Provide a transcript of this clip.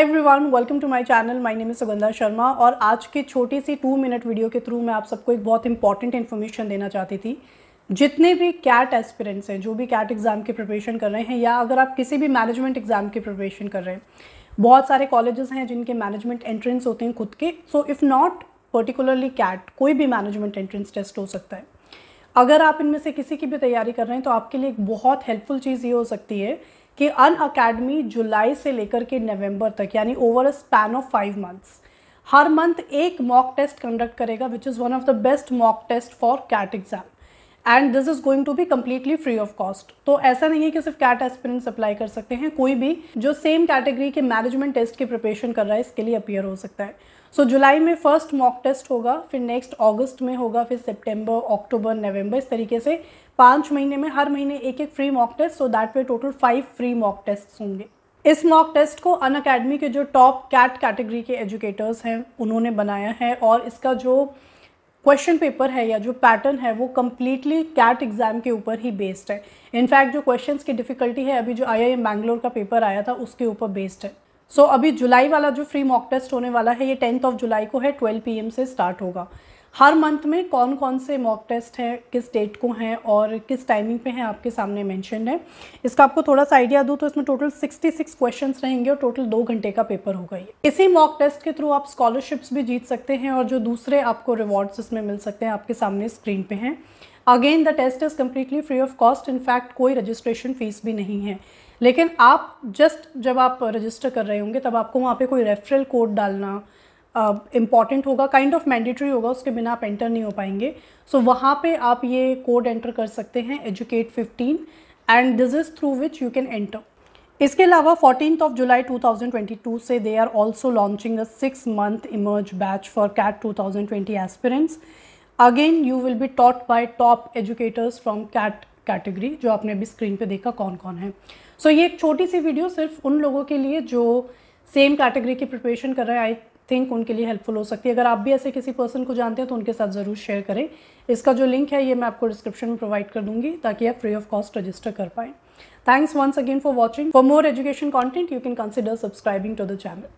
every everyone welcome to my channel my name Sugandha Sharma और आज के छोटी सी टू मिनट वीडियो के थ्रू मैं आप सबको एक बहुत इंपॉर्टेंट इन्फॉर्मेशन देना चाहती थी जितने भी कैट एस्पिरेंट्स हैं जो भी कैट एग्ज़ाम की प्रिपरेशन कर रहे हैं या अगर आप किसी भी मैनेजमेंट एग्ज़ाम की प्रिपरेशन कर रहे हैं बहुत सारे कॉलेजेस हैं जिनके मैनेजमेंट एंट्रेंस होते हैं खुद के so if not particularly CAT कोई भी मैनेजमेंट एंट्रेंस टेस्ट हो सकता है अगर आप इनमें से किसी की भी तैयारी कर रहे हैं तो आपके लिए एक बहुत हेल्पफुल चीज़ ये हो सकती है कि अन अकेडमी जुलाई से लेकर के नवंबर तक यानी over a span of five months हर मंथ एक मॉक टेस्ट कंडक्ट करेगा which is one of the best mock test for CAT exam and this is going to be completely free of cost तो ऐसा नहीं है कि सिर्फ cat aspirants apply कर सकते हैं कोई भी जो सेम कैटेगरी के मैनेजमेंट टेस्ट की प्रिपरेशन कर रहा है इसके लिए अपियर हो सकता है सो so, जुलाई में फर्स्ट मॉक टेस्ट होगा फिर नेक्स्ट अगस्त में होगा फिर सितंबर, अक्टूबर नवंबर इस तरीके से पाँच महीने में हर महीने एक एक free mock test so that way total five free mock test होंगे इस मॉक टेस्ट को अन अकेडमी के जो टॉप कैट कैटेगरी के एजुकेटर्स हैं उन्होंने बनाया है और इसका जो क्वेश्चन पेपर है या जो पैटर्न है वो कम्प्लीटली कैट एग्ज़ाम के ऊपर ही बेस्ड है इनफैक्ट जो क्वेश्चन की डिफ़िकल्टी है अभी जो आई आई बैंगलोर का पेपर आया था उसके ऊपर बेस्ड है सो so, अभी जुलाई वाला जो फ्री मॉक टेस्ट होने वाला है ये टेंथ ऑफ जुलाई को है ट्वेल्व पी से स्टार्ट होगा हर मंथ में कौन कौन से मॉक टेस्ट हैं किस डेट को हैं और किस टाइमिंग पे हैं आपके सामने मैंशन है इसका आपको थोड़ा सा आइडिया दूँ तो इसमें टोटल 66 क्वेश्चंस रहेंगे और टोटल दो घंटे का पेपर होगा ये इसी मॉक टेस्ट के थ्रू आप स्कॉलरशिप्स भी जीत सकते हैं और जो दूसरे आपको रिवॉर्ड्स इसमें मिल सकते हैं आपके सामने स्क्रीन पर हैं again the test is completely free of cost in fact कोई रजिस्ट्रेशन फ़ीस भी नहीं है लेकिन आप जस्ट जब आप रजिस्टर कर रहे होंगे तब आपको वहाँ पर कोई रेफरल कोड डालना इम्पॉर्टेंट होगा काइंड ऑफ मैंडेटरी होगा उसके बिना आप एंटर नहीं हो पाएंगे सो so, वहाँ पे आप ये कोड एंटर कर सकते हैं educate fifteen and this is through which you can enter इसके अलावा फोर्टीन ऑफ जुलाई 2022 से they are also launching a six month emerge batch for CAT 2020 aspirants again you will be taught by top educators from CAT category जो आपने अभी screen पे देखा कौन कौन है सो so, ये एक छोटी सी वीडियो सिर्फ उन लोगों के लिए जो सेम कैटेगरी की प्रिपरेशन कर रहे हैं आई थिंक उनके लिए हेल्पफुल हो सकती है अगर आप भी ऐसे किसी पर्सन को जानते हैं तो उनके साथ ज़रूर शेयर करें इसका जो लिंक है ये मैं आपको डिस्क्रिप्शन में प्रोवाइड कर दूंगी ताकि आप फ्री ऑफ कॉस्ट रजिस्टर कर पाएँ thanks once again for watching for more education content you can consider subscribing to the channel